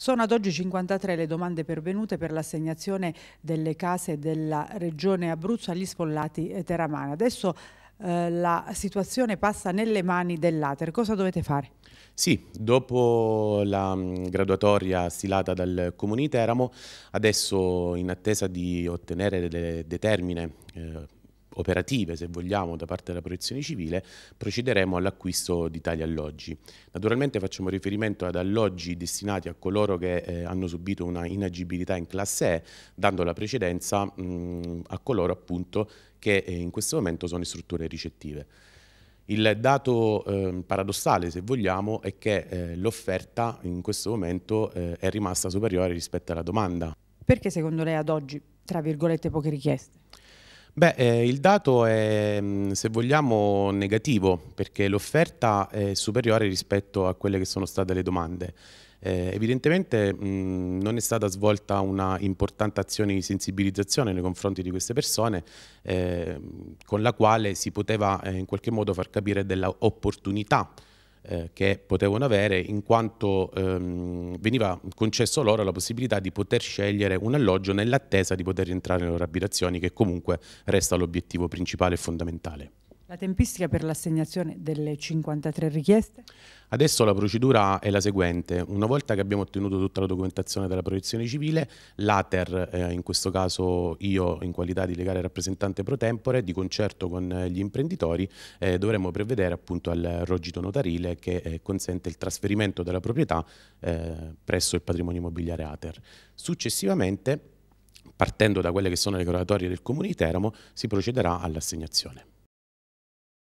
Sono ad oggi 53 le domande pervenute per l'assegnazione delle case della Regione Abruzzo agli sfollati eh, teramani. Adesso eh, la situazione passa nelle mani dell'Ater. Cosa dovete fare? Sì, dopo la mm, graduatoria stilata dal Comune di Teramo, adesso in attesa di ottenere delle determine eh, operative, se vogliamo, da parte della protezione civile, procederemo all'acquisto di tali alloggi. Naturalmente facciamo riferimento ad alloggi destinati a coloro che eh, hanno subito una inagibilità in classe E, dando la precedenza mh, a coloro appunto che eh, in questo momento sono in strutture ricettive. Il dato eh, paradossale, se vogliamo, è che eh, l'offerta in questo momento eh, è rimasta superiore rispetto alla domanda. Perché secondo lei ad oggi, tra virgolette, poche richieste? Beh, eh, il dato è, mm, se vogliamo, negativo, perché l'offerta è superiore rispetto a quelle che sono state le domande. Eh, evidentemente mh, mm, non è stata svolta una importante azione di sensibilizzazione nei confronti di queste persone eh, con la quale si poteva eh, in qualche modo far capire dell'opportunità eh, che potevano avere in quanto ehm, veniva concesso loro la possibilità di poter scegliere un alloggio nell'attesa di poter rientrare nelle loro abitazioni che comunque resta l'obiettivo principale e fondamentale. La tempistica per l'assegnazione delle 53 richieste? Adesso la procedura è la seguente. Una volta che abbiamo ottenuto tutta la documentazione della protezione civile, l'ATER, eh, in questo caso io in qualità di legale rappresentante pro tempore, di concerto con eh, gli imprenditori, eh, dovremo prevedere appunto al rogito notarile che consente il trasferimento della proprietà presso il patrimonio immobiliare ATER. Successivamente, partendo da quelle che sono le graduatorie del Comune di Teramo, si procederà all'assegnazione.